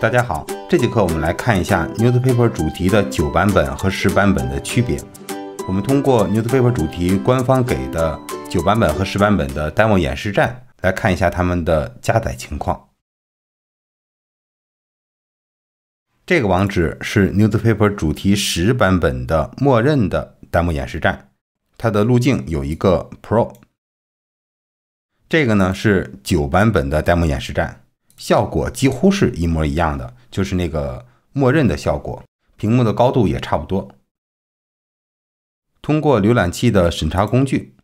大家好，这节课我们来看一下 newspaper 主题的九版本和十版本的区别。我们通过 newspaper 主题官方给的九版本和十版本的 demo 演示站来看一下它们的加载情况。这个网址是 newspaper 主题十版本的默认的 demo 演示站，它的路径有一个 pro。这个呢是九版本的 demo 演示站。效果几乎是一模一样的，就是那个默认的效果，屏幕的高度也差不多。通过浏览器的审查工具，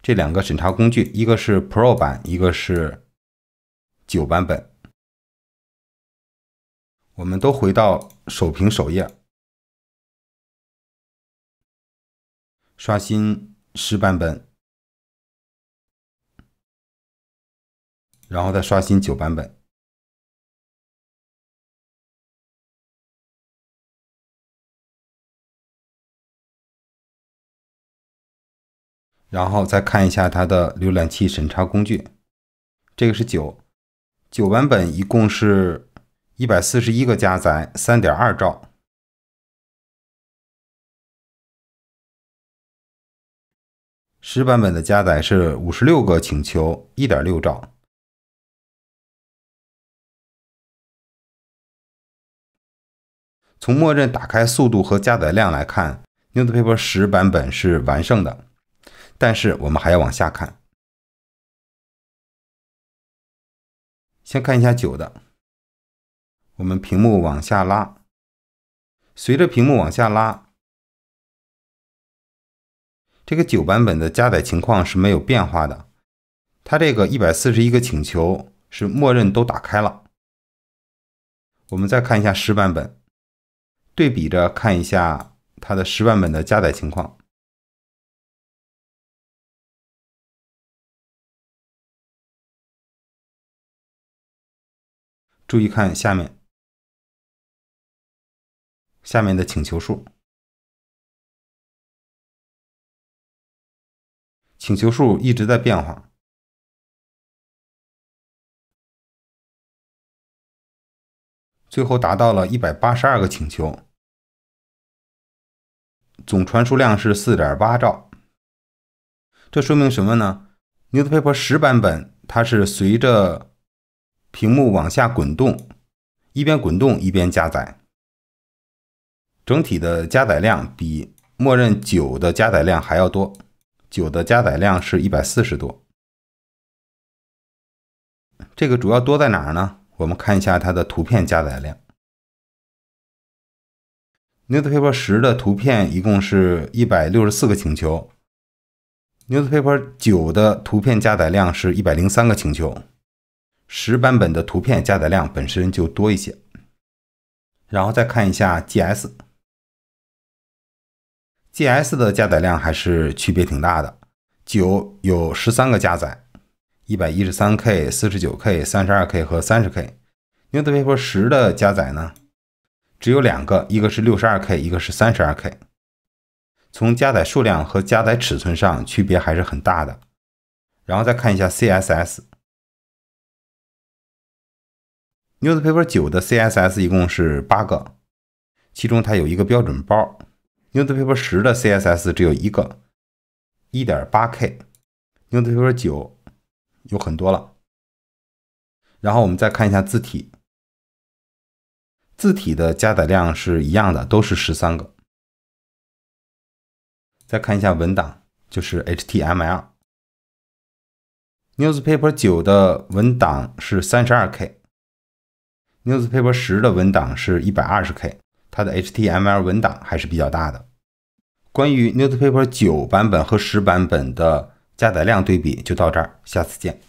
这两个审查工具，一个是 Pro 版，一个是九版本。我们都回到首屏首页，刷新十版本。然后再刷新九版本，然后再看一下它的浏览器审查工具，这个是九九版本，一共是一百四十一个加载，三点二兆；十版本的加载是五十六个请求，一点六兆。从默认打开速度和加载量来看，n w s paper 十版本是完胜的。但是我们还要往下看，先看一下九的。我们屏幕往下拉，随着屏幕往下拉，这个九版本的加载情况是没有变化的。它这个一百四十一个请求是默认都打开了。我们再看一下十版本。对比着看一下它的十万本的加载情况，注意看下面下面的请求数，请求数一直在变化，最后达到了一百八十二个请求。总传输量是四点八兆，这说明什么呢？Newspaper 十版本它是随着屏幕往下滚动，一边滚动一边加载，整体的加载量比默认九的加载量还要多。九的加载量是一百四十多，这个主要多在哪儿呢？我们看一下它的图片加载量。Newspaper 十的图片一共是一百六十四个请求，Newspaper 九的图片加载量是一百零三个请求，十版本的图片加载量本身就多一些。然后再看一下 GS，GS 的加载量还是区别挺大的，九有十三个加载，一百一十三 K、四十九 K、三十二 K 和三十 K，Newspaper 十的加载呢？只有两个，一个是六十二 k，一个是三十二 k。从加载数量和加载尺寸上区别还是很大的。然后再看一下 CSS，Newspaper 九的 CSS 一共是八个，其中它有一个标准包。Newspaper 十的 CSS 只有一个，一点八 k。Newspaper 九有很多了。然后我们再看一下字体。字体的加载量是一样的，都是十三个。再看一下文档，就是 HTML。Newspaper 九的文档是三十二 K，Newspaper 十的文档是一百二十 K，它的 HTML 文档还是比较大的。关于 Newspaper 九版本和十版本的加载量对比就到这儿，下次见。